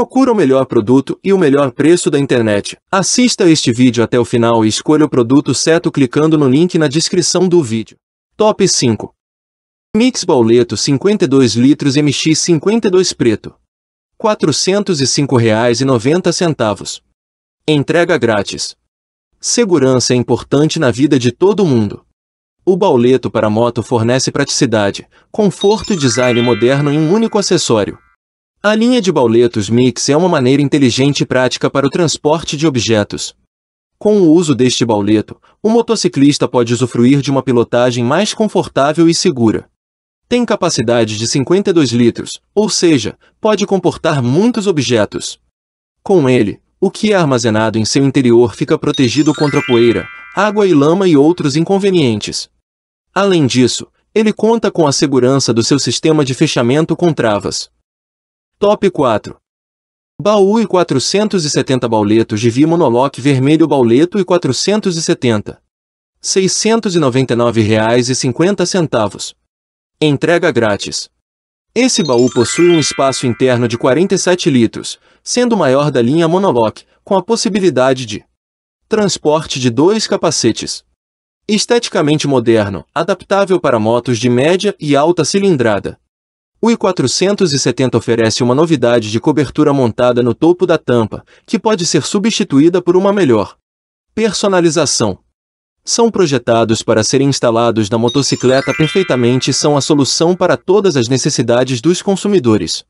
Procura o melhor produto e o melhor preço da internet. Assista este vídeo até o final e escolha o produto certo clicando no link na descrição do vídeo. Top 5 Mix Bauleto 52 litros MX 52 preto. R$ 405,90. Entrega grátis. Segurança é importante na vida de todo mundo. O bauleto para moto fornece praticidade, conforto e design moderno em um único acessório. A linha de bauletos Mix é uma maneira inteligente e prática para o transporte de objetos. Com o uso deste bauleto, o motociclista pode usufruir de uma pilotagem mais confortável e segura. Tem capacidade de 52 litros, ou seja, pode comportar muitos objetos. Com ele, o que é armazenado em seu interior fica protegido contra poeira, água e lama e outros inconvenientes. Além disso, ele conta com a segurança do seu sistema de fechamento com travas. Top 4. Baú e 470 bauletos de Vimonoloc vermelho bauleto e 470. R$ 699,50. Entrega grátis. Esse baú possui um espaço interno de 47 litros, sendo o maior da linha Monoloc, com a possibilidade de transporte de dois capacetes. Esteticamente moderno, adaptável para motos de média e alta cilindrada. O I-470 oferece uma novidade de cobertura montada no topo da tampa, que pode ser substituída por uma melhor. Personalização. São projetados para serem instalados na motocicleta perfeitamente e são a solução para todas as necessidades dos consumidores.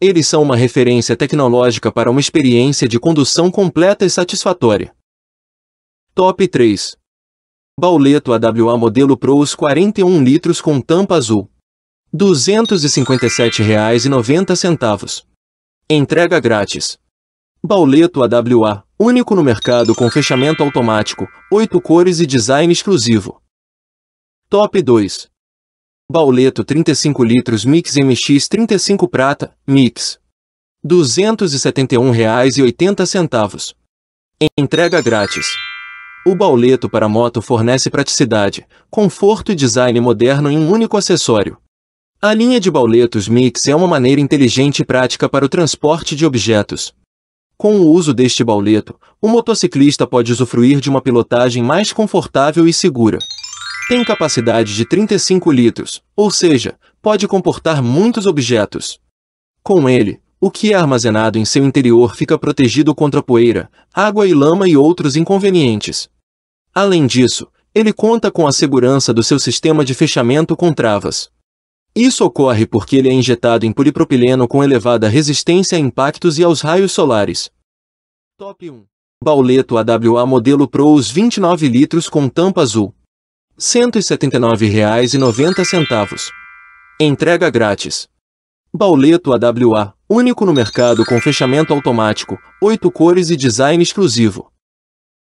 Eles são uma referência tecnológica para uma experiência de condução completa e satisfatória. Top 3 Bauleto AWA modelo Pros 41 litros com tampa azul. R$ 257,90. Entrega grátis. Bauleto AWA, único no mercado com fechamento automático, 8 cores e design exclusivo. Top 2. Bauleto 35 litros Mix MX 35 prata, Mix. R$ 271,80. Entrega grátis. O Bauleto para moto fornece praticidade, conforto e design moderno em um único acessório. A linha de bauletos Mix é uma maneira inteligente e prática para o transporte de objetos. Com o uso deste bauleto, o motociclista pode usufruir de uma pilotagem mais confortável e segura. Tem capacidade de 35 litros, ou seja, pode comportar muitos objetos. Com ele, o que é armazenado em seu interior fica protegido contra poeira, água e lama e outros inconvenientes. Além disso, ele conta com a segurança do seu sistema de fechamento com travas. Isso ocorre porque ele é injetado em polipropileno com elevada resistência a impactos e aos raios solares. Top 1. Bauleto AWA modelo Pros 29 litros com tampa azul. R$ 179,90. Entrega grátis. Bauleto AWA, único no mercado com fechamento automático, 8 cores e design exclusivo.